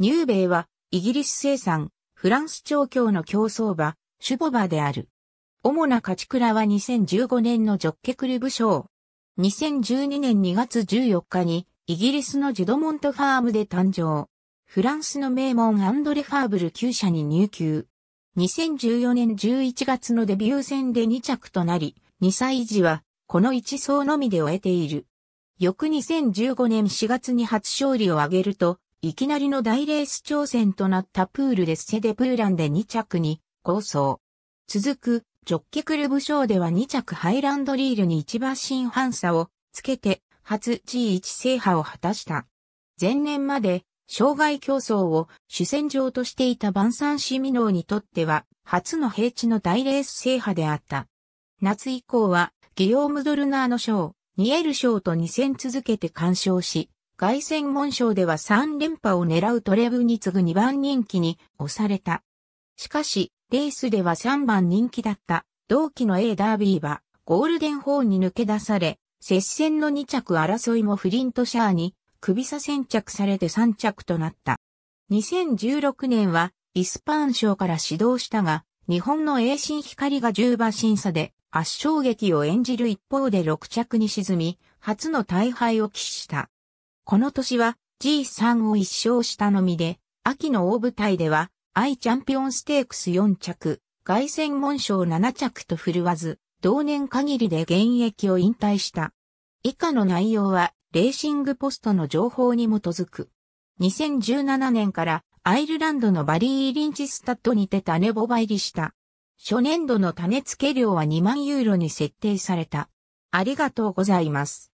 ニューベイは、イギリス生産、フランス調教の競争馬、シュボバである。主な勝ち倉は2015年のジョッケクルブ賞。2012年2月14日に、イギリスのジュドモントファームで誕生。フランスの名門アンドレ・ファーブル9社に入級。2014年11月のデビュー戦で2着となり、2歳児は、この1層のみで終えている。翌2015年4月に初勝利を挙げると、いきなりの大レース挑戦となったプールデセデプーランで2着に構想。続く、ジョッケクルブ賞では2着ハイランドリールに1馬身半差をつけて、初 G1 制覇を果たした。前年まで、障害競争を主戦場としていたバンサンシミノーにとっては、初の平地の大レース制覇であった。夏以降は、ギヨーム・ドルナーの賞、ニエル賞と2戦続けて干渉し、凱旋門賞では3連覇を狙うトレブに次ぐ2番人気に押された。しかし、レースでは3番人気だった同期の A ダービーはゴールデンホーンに抜け出され、接戦の2着争いもフリントシャーに首差先着されて3着となった。2016年はイスパーン賞から指導したが、日本の栄新光が10馬審査で圧勝劇を演じる一方で6着に沈み、初の大敗を喫した。この年は G3 を一勝したのみで、秋の大舞台では、アイチャンピオンステークス4着、凱旋門賞7着と振るわず、同年限りで現役を引退した。以下の内容は、レーシングポストの情報に基づく。2017年からアイルランドのバリー・リンチスタッドにて種ボバ入りした。初年度の種付け料は2万ユーロに設定された。ありがとうございます。